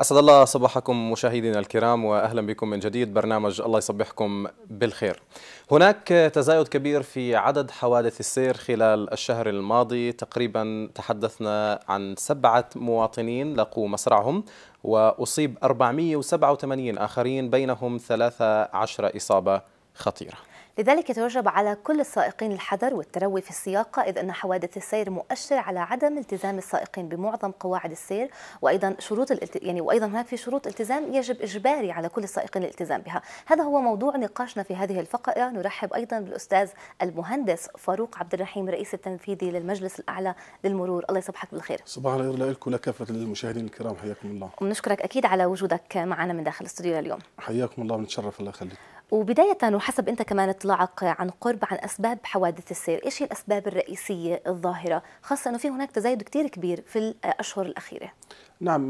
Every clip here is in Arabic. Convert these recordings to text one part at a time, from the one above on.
أسعد الله صباحكم مشاهدينا الكرام وأهلا بكم من جديد برنامج الله يصبحكم بالخير هناك تزايد كبير في عدد حوادث السير خلال الشهر الماضي تقريبا تحدثنا عن سبعة مواطنين لقوا مصرعهم وأصيب 487 آخرين بينهم 13 إصابة خطيرة لذلك يتوجب على كل السائقين الحذر والتروي في السياقة إذ أن حوادث السير مؤشر على عدم التزام السائقين بمعظم قواعد السير وأيضا شروط الالت... يعني وأيضا هناك في شروط التزام يجب إجباري على كل السائقين الالتزام بها هذا هو موضوع نقاشنا في هذه الفقرة نرحب أيضا بالأستاذ المهندس فاروق عبد الرحيم رئيس التنفيذي للمجلس الأعلى للمرور الله يصبحك بالخير صباح الخير لك ولكافة المشاهدين الكرام حياكم الله ونشكرك أكيد على وجودك معنا من داخل الاستوديو اليوم حياكم الله ونتشرف الله يخليك وبداية وحسب أنت كمان اطلاعك عن قرب عن أسباب حوادث السير إيش هي الأسباب الرئيسية الظاهرة خاصة أنه في هناك تزايد كتير كبير في الأشهر الأخيرة نعم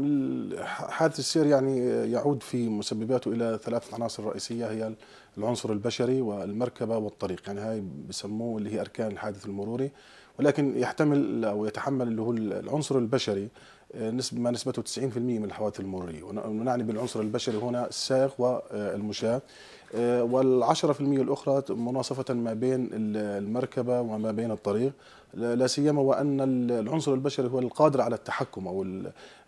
حادث السير يعني يعود في مسبباته إلى ثلاثة عناصر رئيسية هي العنصر البشري والمركبة والطريق يعني هاي بسموه اللي هي أركان الحادث المروري ولكن يحتمل أو يتحمل اللي هو العنصر البشري آه، نسبة ما نسبته 90% من الحوادث المرورية ونعني بالعنصر البشري هنا السائق والمشاة آه، في 10 الأخرى مناصفة ما بين المركبة وما بين الطريق لا سيما وان العنصر البشري هو القادر على التحكم او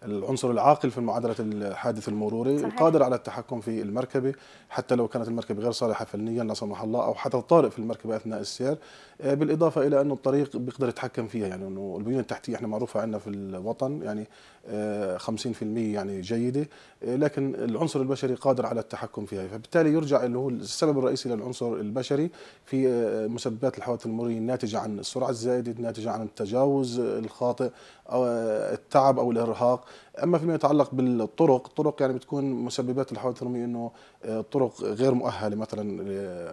العنصر العاقل في معادله الحادث المروري صحيح. القادر على التحكم في المركبه حتى لو كانت المركبه غير صالحه فنيا لا سمح الله او حدث طارئ في المركبه اثناء السير آه، بالاضافه الى انه الطريق بيقدر يتحكم فيها يعني انه البنيه التحتيه احنا معروفه عندنا في الوطن يعني 50% آه، يعني جيده آه، لكن العنصر البشري قادر على التحكم فيها فبالتالي يرجع اللي هو السبب الرئيسي للعنصر البشري في مسببات الحوادث المروريه الناتجه عن السرعه الزائده الناتجة عن التجاوز الخاطئ أو التعب او الارهاق اما فيما يتعلق بالطرق الطرق يعني بتكون مسببات الحوادث الرميه انه الطرق آه، غير مؤهله مثلا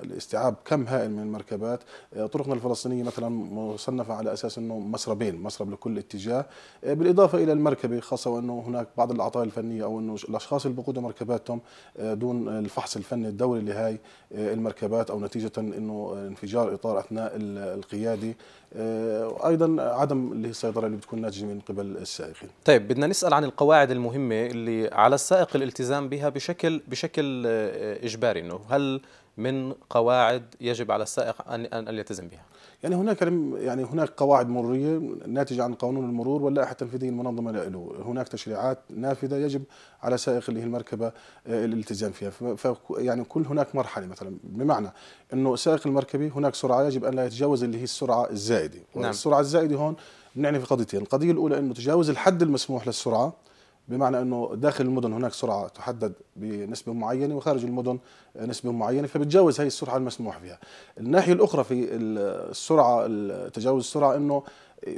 لاستيعاب كم هائل من المركبات آه، طرقنا الفلسطينيه مثلا مصنفه على اساس انه مسربين مسرب لكل اتجاه آه، بالاضافه الى المركبه خاصه وانه هناك بعض العطايا الفنيه او انه الاشخاص اللي بقودوا مركباتهم دون الفحص الفني الدوري لهي المركبات او نتيجه انه انفجار اطار اثناء القياده وايضا عدم اللي هي السيطره اللي بتكون ناتجه من قبل السائقين. طيب بدنا نسال عن القواعد المهمه اللي على السائق الالتزام بها بشكل بشكل آه، اجباري انه هل من قواعد يجب على السائق ان ان يلتزم بها؟ يعني هناك يعني هناك قواعد مروريه ناتجه عن قانون المرور واللائحه التنفيذيه المنظمه له، هناك تشريعات نافذه يجب على سائق اللي هي المركبه آه، الالتزام فيها، ف يعني كل هناك مرحله مثلا بمعنى انه سائق المركبه هناك سرعه يجب ان لا يتجاوز اللي هي السرعه الزائده، نعم. السرعه الزائده هون بنعني في قضيتين القضية الأولى أنه تجاوز الحد المسموح للسرعة بمعنى أنه داخل المدن هناك سرعة تحدد بنسبة معينة وخارج المدن نسبة معينة فبتجاوز هي السرعة المسموح فيها الناحية الأخرى في السرعة تجاوز السرعة أنه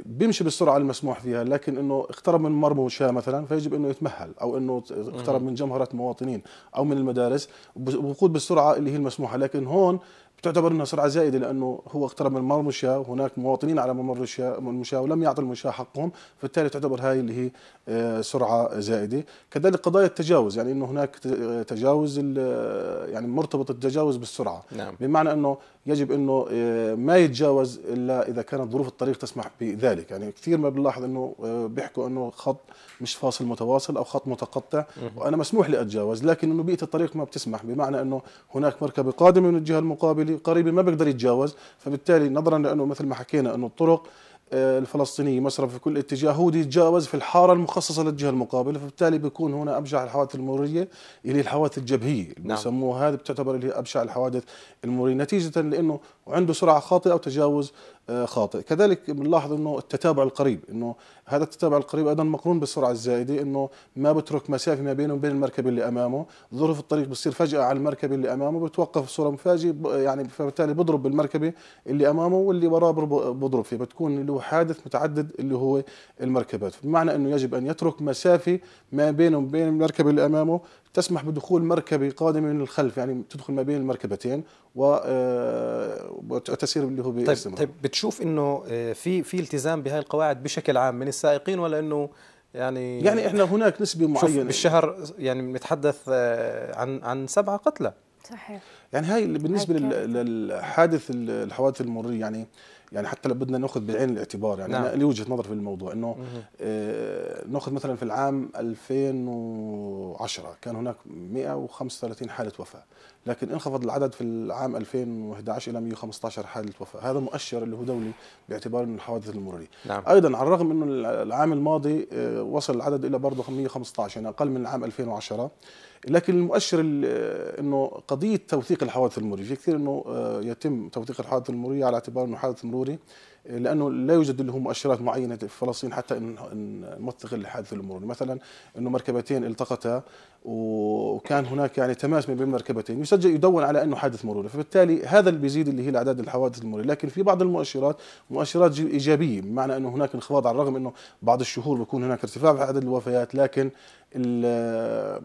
بيمشي بالسرعه المسموح فيها لكن انه اقترب من مرمى مشاة مثلا فيجب انه يتمهل او انه اقترب من جمهره مواطنين او من المدارس وبقود بالسرعه اللي هي المسموحه لكن هون تعتبر انها سرعه زائده لانه هو اقترب من ممر المشاة وهناك مواطنين على ممر المشاة ولم يعطوا المشاة حقهم فبالتالي تعتبر هاي اللي هي آه، سرعه زائده كذلك قضايا التجاوز يعني انه هناك آه، تجاوز آه، يعني مرتبط التجاوز بالسرعه نعم. بمعنى انه يجب انه آه، ما يتجاوز الا اذا كانت ظروف الطريق تسمح بذلك يعني كثير ما بنلاحظ انه آه، بيحكوا انه خط مش فاصل متواصل او خط متقطع وانا مسموح لي اتجاوز لكن انه بيئه الطريق ما بتسمح بمعنى انه هناك مركبه قادمه من الجهه المقابله قريبه ما بقدر يتجاوز فبالتالي نظرا لانه مثل ما حكينا انه الطرق آه، الفلسطيني مسرى في كل اتجاه هو يتجاوز في الحاره المخصصه للجهه المقابله فبالتالي بيكون هنا ابشع الحوادث المروريه اللي الحوادث الجبهيه نعم. بسموها هذه بتعتبر اللي ابشع الحوادث المروريه نتيجه لانه وعنده سرعه خاطئه وتجاوز آه، خاطئ كذلك بنلاحظ انه التتابع القريب انه هذا التتابع القريب ايضا مقرون بالسرعه الزائده انه ما بترك مسافه ما بينه وبين المركبه اللي امامه ظروف الطريق بتصير فجاه على المركبه اللي امامه بتوقف بصوره مفاجئه يعني فبالتالي بضرب بالمركبه اللي امامه واللي وراه بضرب فيه بتكون له حادث متعدد اللي هو المركبات بمعنى انه يجب ان يترك مسافه ما بينه وبين المركبه اللي امامه تسمح بدخول مركبة قادمة من الخلف يعني تدخل ما بين المركبتين آه، وتسير اللي هو طيب, طيب بتشوف انه آه، في في التزام بهاي القواعد بشكل عام من السائقين ولا انه يعني يعني احنا هناك نسبة معينة بالشهر يعني بنتحدث آه، عن عن سبعة قتلى صحيح يعني هاي بالنسبة للحادث الحوادث المرورية يعني يعني حتى لو بدنا ناخذ بعين الاعتبار يعني نعم. انا لي وجهه نظر في الموضوع انه آه ناخذ مثلا في العام 2010 كان هناك 135 حاله وفاه لكن انخفض العدد في العام 2011 الى 115 حاله وفاه هذا مؤشر اللي هو دولي باعتبار انه الحوادث المروريه نعم. ايضا على الرغم انه العام الماضي آه وصل العدد الى برضه 115 يعني اقل من العام 2010 لكن المؤشر آه، انه قضيه توثيق الحوادث المروريه في كثير انه آه، يتم توثيق الحوادث المروريه على اعتبار انه حادث مروري آه، لانه لا يوجد له مؤشرات معينه في فلسطين حتى ان نوثق الحادث المروري مثلا انه مركبتين التقتا وكان هناك يعني تماس ما بين المركبتين يسجل يدون على انه حادث مروري فبالتالي هذا اللي بيزيد اللي هي الاعداد الحوادث المروريه لكن في بعض المؤشرات مؤشرات ايجابيه بمعنى انه هناك انخفاض على الرغم انه بعض الشهور بيكون هناك ارتفاع في عدد الوفيات لكن آه،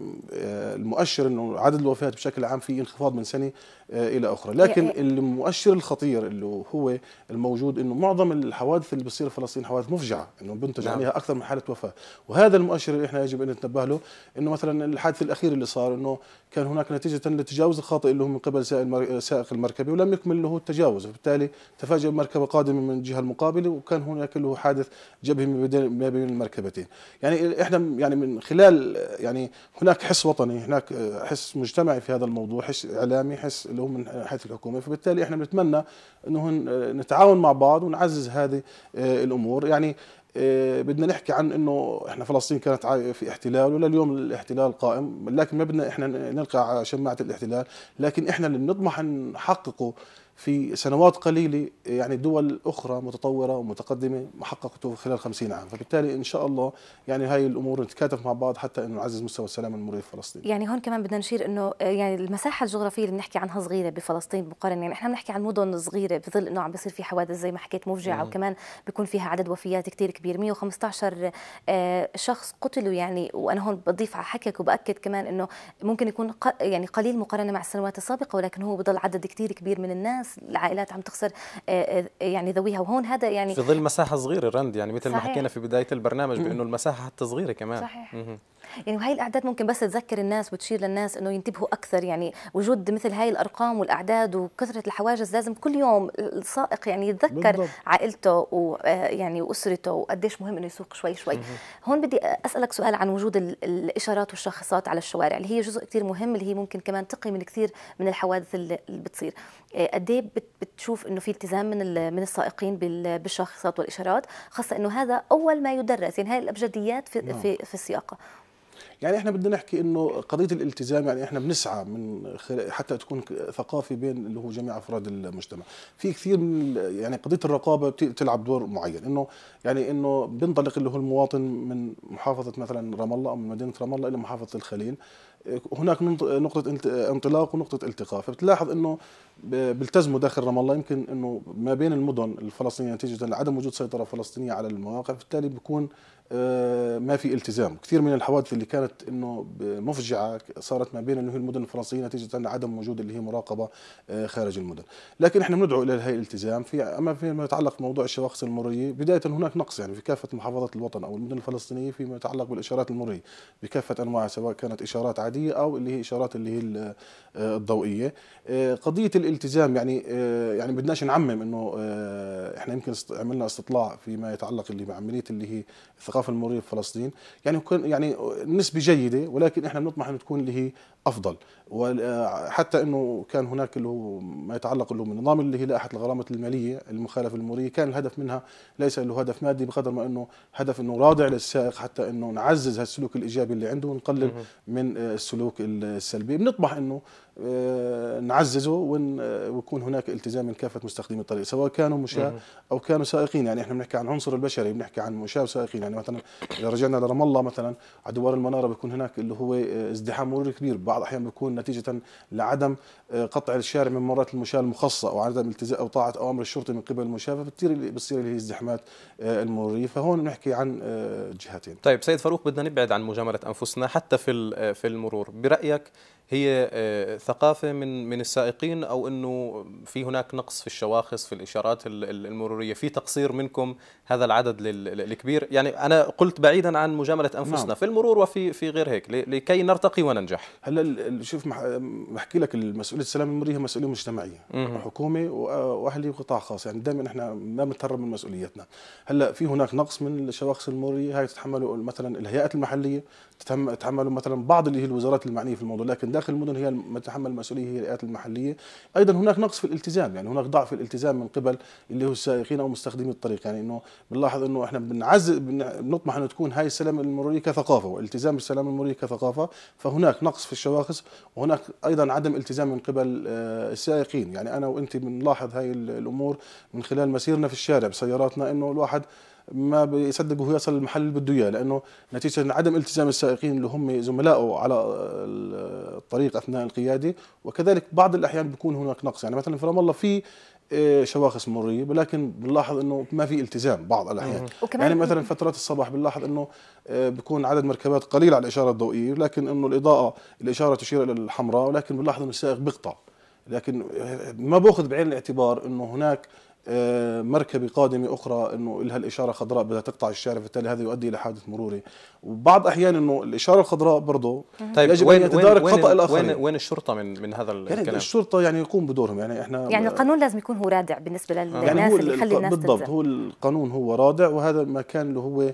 المؤشر انه عدد الوفيات بشكل عام في انخفاض من سنه آه، الى اخرى لكن إيه، إيه. المؤشر الخطير اللي هو الموجود انه معظم الحوادث اللي بتصير في فلسطين حوادث مفجعه انه بنتج نعم. عليها اكثر من حاله وفاه وهذا المؤشر اللي احنا يجب ان نتنبه له انه مثلا الحادث الاخير اللي صار انه كان هناك نتيجه للتجاوز الخاطئ اللي هو من قبل آه، سائق المركبه ولم يكمل له التجاوز فبالتالي تفاجئ المركبه قادمه من الجهه المقابله وكان هناك له حادث جبهي ما بين المركبتين يعني احنا يعني من خلال زال يعني هناك حس وطني هناك حس مجتمعي في هذا الموضوع حس اعلامي حس اللي هو من حيث الحكومه فبالتالي احنا بنتمنى انه نتعاون مع بعض ونعزز هذه آه، الامور يعني آه، بدنا نحكي عن انه احنا فلسطين كانت في احتلال ولا اليوم الاحتلال قائم لكن ما بدنا احنا نلقى على شماعه الاحتلال لكن احنا اللي بنطمح نحققه في سنوات قليلة يعني دول أخرى متطورة ومتقدمة حققته خلال 50 عام فبالتالي إن شاء الله يعني هاي الأمور نتكاتف مع بعض حتى أنه نعزز مستوى السلام المرئي في فلسطين يعني هون كمان بدنا نشير أنه آه، يعني المساحة الجغرافية اللي بنحكي عنها صغيرة بفلسطين مقارنة يعني إحنا بنحكي عن مدن صغيرة بظل أنه عم بيصير في حوادث زي ما حكيت مفجعة نعم. وكمان بيكون فيها عدد وفيات كثير كبير 115 آه، شخص قتلوا يعني وأنا هون بضيف على حكيك وبأكد كمان أنه ممكن يكون يعني قليل مقارنة مع السنوات السابقة ولكن هو بضل عدد كثير كبير من الناس العائلات عم تخسر آه، آه، يعني ذويها وهون هذا يعني في ظل مساحه صغيره رند يعني مثل صحيح. ما حكينا في بدايه البرنامج بانه المساحه حتى صغيره كمان صحيح يعني وهي الاعداد ممكن بس تذكر الناس وتشير للناس انه ينتبهوا اكثر يعني وجود مثل هاي الارقام والاعداد وكثره الحواجز لازم كل يوم السائق يعني يتذكر بالضبط. عائلته ويعني آه، واسرته وقديش مهم انه يسوق شوي شوي هون بدي اسالك سؤال عن وجود الاشارات والشاخصات على الشوارع اللي هي جزء كثير مهم اللي هي ممكن كمان تقي من كثير من الحوادث اللي بتصير آه، قد إيه بتشوف انه في التزام من من السائقين بالشاخصات والاشارات خاصه انه هذا اول ما يدرس يعني هاي الابجديات في, نعم. في, في السياقه يعني احنا بدنا نحكي انه قضيه الالتزام يعني احنا بنسعى من حتى تكون ثقافي بين اللي هو جميع افراد المجتمع في كثير من يعني قضيه الرقابه بتلعب دور معين انه يعني انه بينطلق اللي هو المواطن من محافظه مثلا رام الله او من مدينه رام الله الى محافظه الخليل هناك نقطة انطلاق ونقطة التقاء فبتلاحظ انه بيلتزموا داخل رام الله يمكن انه ما بين المدن الفلسطينية نتيجة لعدم وجود سيطرة فلسطينية على المواقع بالتالي بيكون آه، ما في التزام كثير من الحوادث اللي كانت انه مفجعة صارت ما بين انه المدن الفلسطينية نتيجة لعدم وجود اللي هي مراقبة آه، خارج المدن لكن احنا بندعو الى هاي الالتزام في اما فيما يتعلق بموضوع الشواخص المرورية بداية هناك نقص يعني في كافة محافظات الوطن او المدن الفلسطينية فيما يتعلق بالاشارات المرورية بكافة انواعها سواء كانت اشارات عادية العاديه او اللي هي اشارات اللي هي آه، الضوئيه آه، قضيه الالتزام يعني آه، يعني بدناش نعمم انه احنا يمكن عملنا استطلاع فيما يتعلق اللي بعمليه اللي هي الثقافه المروريه في فلسطين يعني يعني نسبه جيده ولكن احنا بنطمح انه تكون اللي هي افضل وحتى آه، انه كان هناك اللي هو ما يتعلق اللي هو من نظام اللي هي لائحه الغرامات الماليه المخالفه الموريه كان الهدف منها ليس له هدف مادي بقدر ما انه هدف انه رادع للسائق حتى انه نعزز هالسلوك الايجابي اللي عنده ونقلل من آه، السلوك السلبي بنطمح انه نعززه ويكون هناك التزام من كافه مستخدمي الطريق سواء كانوا مشاة او كانوا سائقين يعني احنا بنحكي عن عنصر البشري بنحكي عن مشاة وسائقين يعني مثلا اذا رجعنا لرام الله مثلا على دوار المناره بيكون هناك اللي هو آه، ازدحام مروري كبير بعض الاحيان بيكون نتيجه لعدم آه، قطع الشارع من مرات المشاة المخصصه او عدم التزام او طاعه اوامر الشرطه من قبل المشاة فبتصير بتصير اللي هي ازدحامات آه، المروريه فهون بنحكي عن جهتين طيب سيد فاروق بدنا نبعد عن مجامله انفسنا حتى في في المرور برايك هي آه، ثقافه من من السائقين او انه في هناك نقص في الشواخص في الاشارات المروريه في تقصير منكم هذا العدد الكبير يعني انا قلت بعيدا عن مجامله انفسنا نعم. في المرور وفي في غير هيك لكي نرتقي وننجح هلا شوف بحكي لك المسؤولية السلامه المروريه مسؤوليه مجتمعيه م- حكومه واهلي وقطاع خاص يعني دائما احنا ما بنتهرب من مسؤوليتنا هلا في هناك نقص من الشواخص المروريه هاي تتحمله مثلا الهيئات المحليه تتحملوا مثلا بعض اللي هي الوزارات المعنيه في الموضوع لكن داخل المدن هي تتحمل المسؤوليه هي الرئات المحليه ايضا هناك نقص في الالتزام يعني هناك ضعف في الالتزام من قبل اللي هو السائقين او مستخدمي الطريق يعني انه بنلاحظ انه احنا بنعزز بنطمح انه تكون هاي السلامه المروريه كثقافه والتزام بالسلامه المروريه كثقافه فهناك نقص في الشواخص وهناك ايضا عدم التزام من قبل آه، السائقين يعني انا وانت بنلاحظ هاي الامور من خلال مسيرنا في الشارع بسياراتنا انه الواحد ما بيصدق وهو يصل المحل اللي بده اياه لانه نتيجه عدم التزام السائقين اللي هم زملائه على الطريق اثناء القياده وكذلك بعض الاحيان بيكون هناك نقص يعني مثلا في رام الله في آه، شواخص مريه ولكن بنلاحظ انه ما في التزام بعض الاحيان يعني مثلا فترات الصباح بنلاحظ انه آه، بيكون عدد مركبات قليل على الاشاره الضوئيه ولكن انه الاضاءه الاشاره تشير الى الحمراء ولكن بنلاحظ انه السائق بيقطع لكن ما باخذ بعين الاعتبار انه هناك آه، مركبه قادمه اخرى انه لها الاشاره خضراء بدها تقطع الشارع فبالتالي هذا يؤدي الى حادث مروري وبعض احيان انه الاشاره الخضراء برضه طيب يجب وين ان يتدارك وين خطا الاخرين وين وين الشرطه من من هذا يعني الكلام يعني الشرطه يعني يقوم بدورهم يعني احنا يعني القانون لازم يكون هو رادع بالنسبه آه. للناس يعني هو اللي يخلي الناس بالضبط تنزل. هو القانون هو رادع وهذا ما كان اللي هو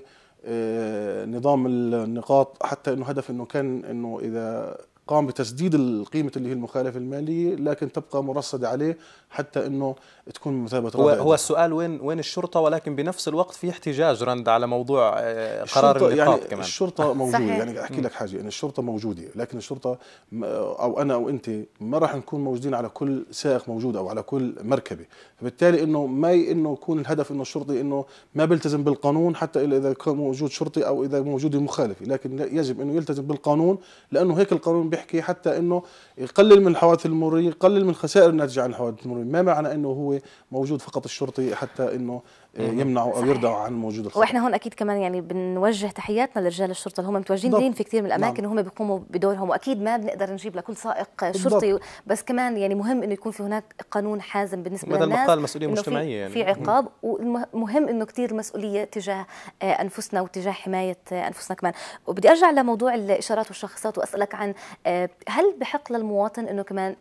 آه، نظام النقاط حتى انه هدف انه كان انه اذا قام بتسديد القيمة اللي هي المخالفة المالية لكن تبقى مرصدة عليه حتى أنه تكون مثابة هو, هو السؤال وين وين الشرطة ولكن بنفس الوقت في احتجاج رند على موضوع آه، قرار النقاط يعني كمان الشرطة موجودة يعني أحكي لك حاجة أن الشرطة موجودة لكن الشرطة أو أنا أو أنت ما راح نكون موجودين على كل سائق موجود أو على كل مركبة فبالتالي أنه ما أنه يكون الهدف أنه الشرطي أنه ما بيلتزم بالقانون حتى إذا كان موجود شرطي أو إذا موجود مخالفة لكن يجب أنه يلتزم بالقانون لأنه هيك القانون بيحكي حتى انه يقلل من الحوادث المروريه يقلل من الخسائر الناتجه عن الحوادث المروريه ما معنى انه هو موجود فقط الشرطي حتى انه يمنعوا او يردعوا عن موجود الخطر واحنا هون اكيد كمان يعني بنوجه تحياتنا لرجال الشرطه اللي هم متواجدين دين في كثير من الاماكن نعم. وهم بيقوموا بدورهم واكيد ما بنقدر نجيب لكل سائق شرطي بالضبط. بس كمان يعني مهم انه يكون في هناك قانون حازم بالنسبه مثل للناس مثل المسؤوليه مسؤوليه مجتمعيه يعني في عقاب ومهم انه كثير المسؤوليه تجاه آه، انفسنا وتجاه حمايه آه، انفسنا كمان وبدي ارجع لموضوع الاشارات والشخصات واسالك عن آه، آه، هل بحق للمواطن انه كمان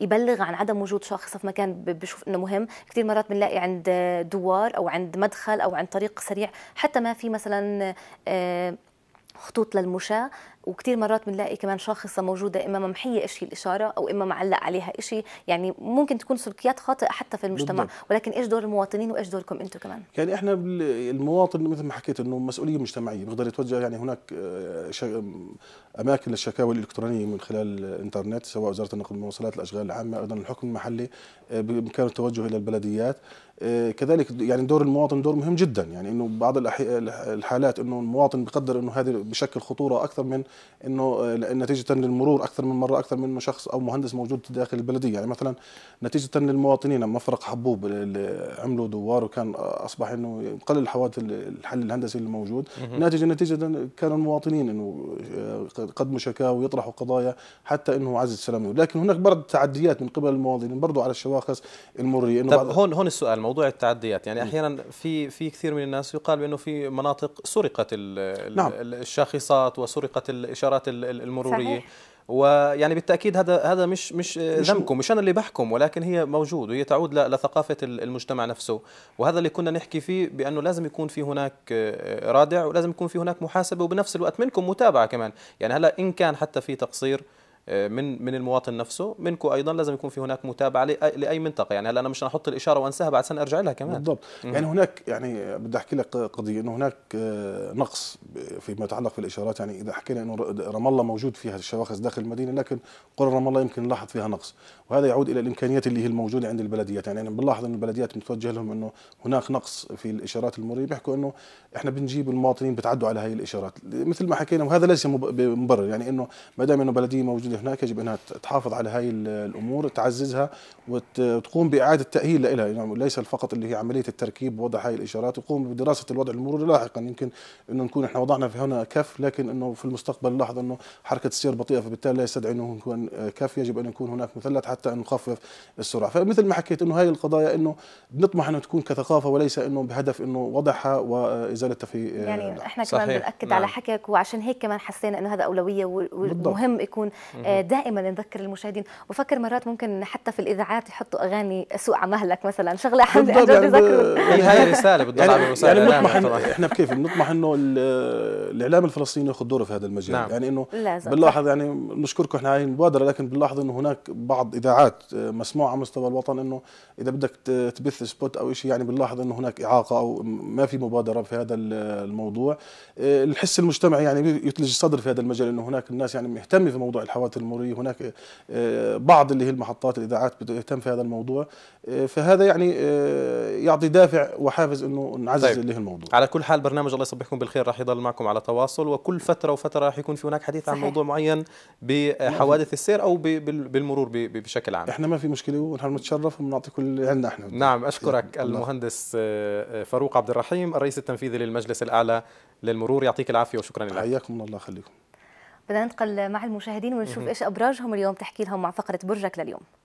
يبلغ عن عدم وجود شخص في مكان بشوف انه مهم كثير مرات بنلاقي عند دوار او عند مدخل او عند طريق سريع حتى ما في مثلا آه، خطوط للمشاة وكثير مرات بنلاقي كمان شاخصه موجوده اما ممحيه شيء الاشاره او اما معلق عليها شيء يعني ممكن تكون سلوكيات خاطئه حتى في المجتمع بالضبط. ولكن ايش دور المواطنين وايش دوركم انتم كمان يعني احنا المواطن مثل ما حكيت انه مسؤوليه مجتمعيه بيقدر يتوجه يعني هناك آه، اماكن للشكاوى الالكترونيه من خلال الانترنت سواء وزاره النقل والمواصلات الاشغال العامه ايضا الحكم المحلي آه، بامكانه التوجه الى البلديات آه، كذلك يعني دور المواطن دور مهم جدا يعني انه بعض الحالات انه المواطن بقدر انه هذه بشكل خطوره اكثر من انه آه، نتيجه للمرور اكثر من مره اكثر من شخص او مهندس موجود داخل البلديه يعني مثلا نتيجه للمواطنين لما مفرق حبوب اللي عملوا دوار وكان آه، اصبح انه يقلل الحوادث الحل الهندسي اللي موجود نتيجه كان المواطنين انه آه، قدموا شكاوى ويطرحوا قضايا حتى انه عزز سلامه لكن هناك برضه تعديات من قبل المواطنين برضه على الشواخص المريه انه طب هون هون السؤال موضوع التعديات يعني احيانا في في كثير من الناس يقال بانه في مناطق سرقت نعم. الشاخصات وسرقت الاشارات المروريه صحيح. ويعني بالتاكيد هذا هذا مش مش ذنبكم مش انا اللي بحكم ولكن هي موجود وهي تعود لثقافه المجتمع نفسه وهذا اللي كنا نحكي فيه بانه لازم يكون في هناك آه، رادع ولازم يكون في هناك محاسبه وبنفس الوقت منكم متابعه كمان يعني هلا ان كان حتى في تقصير آه، من من المواطن نفسه منكم ايضا لازم يكون في هناك متابعه لاي منطقه يعني هلا انا مش احط الاشاره وانساها بعد سنه ارجع لها كمان بالضبط يعني هناك يعني بدي احكي لك قضيه انه هناك آه، نقص فيما يتعلق بالاشارات يعني اذا حكينا انه رام الله موجود فيها الشواخص داخل المدينه لكن قرى رام الله يمكن نلاحظ فيها نقص وهذا يعود الى الامكانيات اللي هي الموجوده عند البلديات يعني انا بنلاحظ ان البلديات متوجه لهم انه هناك نقص في الاشارات المروريه بيحكوا انه احنا بنجيب المواطنين بتعدوا على هاي الاشارات مثل ما حكينا وهذا ليس مبرر يعني انه ما دام انه بلديه موجوده هناك يجب انها تحافظ على هاي الامور تعززها وتقوم باعاده تاهيل لها يعني ليس فقط اللي هي عمليه التركيب ووضع هاي الاشارات وتقوم بدراسه الوضع المروري لاحقا يمكن انه نكون احنا وضعنا في هنا كف لكن انه في المستقبل نلاحظ انه حركه السير بطيئه فبالتالي لا يستدعي انه نكون كف يجب ان يكون هناك مثلث حتى انه نخفف السرعه فمثل ما حكيت انه هاي القضايا انه نطمح انه تكون كثقافه وليس انه بهدف انه وضعها وازالتها في يعني احنا كمان بناكد نعم. على حكيك وعشان هيك كمان حسينا انه هذا اولويه ومهم يكون آه، دائما نذكر المشاهدين بفكر مرات ممكن حتى في الاذاعات يحطوا اغاني سوق على مهلك مثلا شغله حلوه عن جد هي يعني يعني رساله بتضل يعني على يعني بنطمح احنا بكيف بنطمح انه الاعلام الفلسطيني ياخذ دوره في هذا المجال نعم. يعني انه بنلاحظ يعني بنشكركم احنا هاي المبادره لكن بنلاحظ انه هناك بعض اذاعات آه، مسموعه على مستوى الوطن انه اذا بدك تبث سبوت او شيء يعني بنلاحظ انه هناك اعاقه او ما في مبادره في هذا الموضوع آه، الحس المجتمعي يعني يثلج الصدر في هذا المجال انه هناك الناس يعني مهتمه في موضوع الحوادث محطات المري هناك آه، بعض اللي هي المحطات الاذاعات بتهتم في هذا الموضوع آه، فهذا يعني آه، يعطي دافع وحافز انه نعزز طيب. اللي هي الموضوع على كل حال برنامج الله يصبحكم بالخير راح يضل معكم على تواصل وكل فتره وفتره راح يكون في هناك حديث صحيح. عن موضوع معين بحوادث السير او بالمرور بشكل عام احنا ما في مشكله ونحن نتشرف وبنعطي كل عندنا احنا نعم اشكرك المهندس فاروق عبد الرحيم الرئيس التنفيذي للمجلس الاعلى للمرور يعطيك العافيه وشكرا لك حياكم الله خليكم بدنا ننتقل مع المشاهدين ونشوف ايش ابراجهم اليوم تحكي لهم مع فقره برجك لليوم